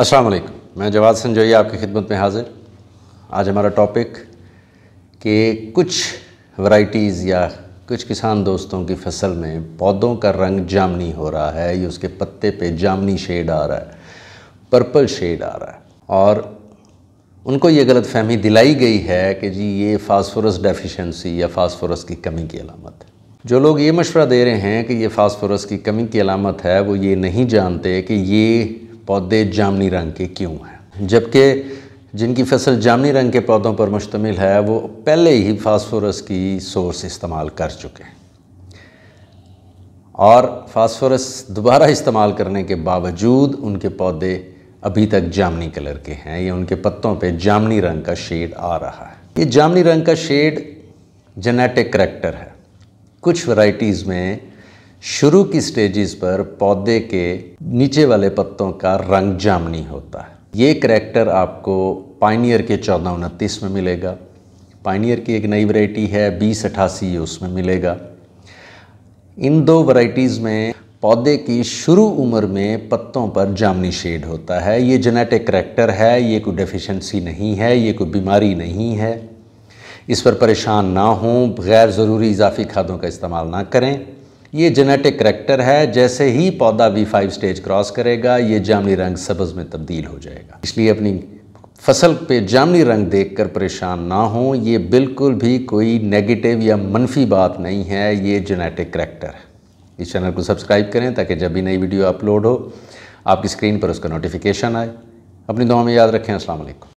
अस्सलाम वालेकुम मैं जवाद संजोई आपकी खिदमत में हाज़िर आज हमारा टॉपिक कि कुछ वैरायटीज़ या कुछ किसान दोस्तों की फसल में पौधों का रंग जामनी हो रहा है या उसके पत्ते पे जामनी शेड आ रहा है पर्पल शेड आ रहा है और उनको ये गलत फहमी दिलाई गई है कि जी ये फास्फोरस डेफिशिएंसी या फास्फोरस की कमी की अलामत है जो लोग ये मशवरा दे रहे हैं कि ये फास्फोरस की कमी की अलामत है वो ये नहीं जानते कि ये पौधे जामनी रंग के क्यों हैं जबकि जिनकी फसल जामनी रंग के पौधों पर मुश्तमिल है वो पहले ही फास्फोरस की सोर्स इस्तेमाल कर चुके हैं और फास्फोरस दोबारा इस्तेमाल करने के बावजूद उनके पौधे अभी तक जामनी कलर के हैं या उनके पत्तों पे जामनी रंग का शेड आ रहा है ये जामनी रंग का शेड जेनेटिक करेक्टर है कुछ वैरायटीज़ में शुरू की स्टेजेस पर पौधे के नीचे वाले पत्तों का रंग जामनी होता है ये करैक्टर आपको पाइनियर के चौदह उनतीस में मिलेगा पाइनियर की एक नई वैरायटी है बीस अठासी उसमें मिलेगा इन दो वैरायटीज़ में पौधे की शुरू उम्र में पत्तों पर जामनी शेड होता है ये जेनेटिक करैक्टर है ये कोई डेफिशिएंसी नहीं है ये कोई बीमारी नहीं है इस पर परेशान ना हों गैर ज़रूरी इजाफी खादों का इस्तेमाल ना करें ये जेनेटिक करेक्टर है जैसे ही पौधा वी फाइव स्टेज क्रॉस करेगा ये जामनी रंग सब्ज में तब्दील हो जाएगा इसलिए अपनी फसल पे जामनी रंग देखकर परेशान ना हो ये बिल्कुल भी कोई नेगेटिव या मनफी बात नहीं है ये जेनेटिक करेक्टर है इस चैनल को सब्सक्राइब करें ताकि जब भी नई वीडियो अपलोड हो आपकी स्क्रीन पर उसका नोटिफिकेशन आए अपनी दुआ में याद रखें असल